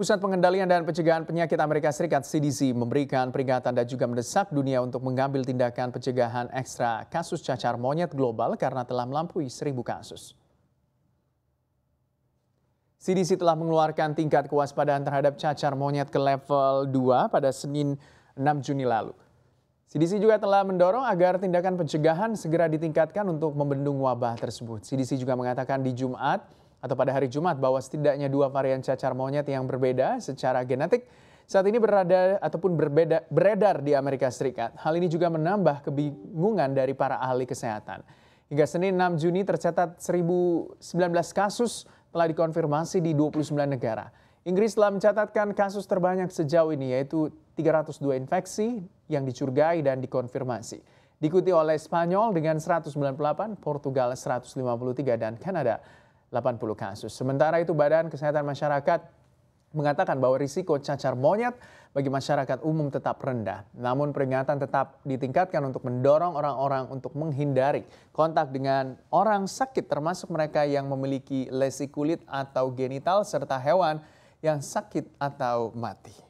Pusat Pengendalian dan Pencegahan Penyakit Amerika Serikat CDC memberikan peringatan dan juga mendesak dunia untuk mengambil tindakan pencegahan ekstra kasus cacar monyet global karena telah melampaui seribu kasus. CDC telah mengeluarkan tingkat kewaspadaan terhadap cacar monyet ke level 2 pada Senin 6 Juni lalu. CDC juga telah mendorong agar tindakan pencegahan segera ditingkatkan untuk membendung wabah tersebut. CDC juga mengatakan di Jumat, atau pada hari Jumat bahwa setidaknya dua varian cacar monyet yang berbeda secara genetik saat ini berada ataupun berbeda beredar di Amerika Serikat. Hal ini juga menambah kebingungan dari para ahli kesehatan. Hingga Senin 6 Juni tercatat 1019 kasus telah dikonfirmasi di 29 negara. Inggris telah mencatatkan kasus terbanyak sejauh ini yaitu 302 infeksi yang dicurigai dan dikonfirmasi. Diikuti oleh Spanyol dengan 198, Portugal 153 dan Kanada 80 kasus. Sementara itu Badan Kesehatan Masyarakat mengatakan bahwa risiko cacar monyet bagi masyarakat umum tetap rendah. Namun peringatan tetap ditingkatkan untuk mendorong orang-orang untuk menghindari kontak dengan orang sakit termasuk mereka yang memiliki lesi kulit atau genital serta hewan yang sakit atau mati.